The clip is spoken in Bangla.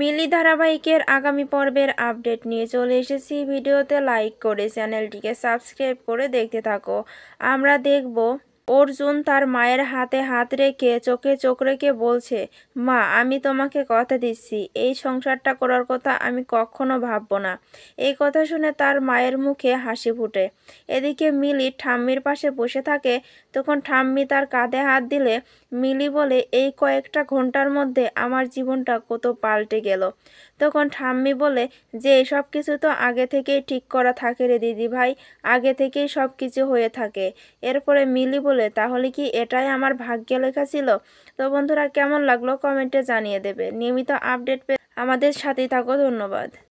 মিলি ধারাবাহিকের আগামী পর্বের আপডেট নিয়ে চলে এসেছি ভিডিওতে লাইক করে চ্যানেলটিকে সাবস্ক্রাইব করে দেখতে থাকো আমরা দেখব অর্জুন তার মায়ের হাতে হাত রেখে চোখে চোখ রেখে বলছে মা আমি তোমাকে কথা দিচ্ছি এই সংসারটা করার কথা আমি কখনো ভাবব না এই কথা শুনে তার মায়ের মুখে হাসি ফুটে এদিকে মিলি ঠাম্মির পাশে বসে থাকে তখন ঠাম্মি তার কাঁধে হাত দিলে মিলি বলে এই কয়েকটা ঘন্টার মধ্যে আমার জীবনটা কত পাল্টে গেল তখন ঠাম্মি বলে যে সব কিছু তো আগে থেকেই ঠিক করা থাকে রে দিদি ভাই আগে থেকেই সব কিছু হয়ে থাকে এরপরে মিলি বলে বলে তাহলে কি এটাই আমার ভাগ্যে লেখা ছিল তো বন্ধুরা কেমন লাগলো কমেন্টে জানিয়ে দেবে নিয়মিত আপডেট পেয়ে আমাদের সাথেই থাকো ধন্যবাদ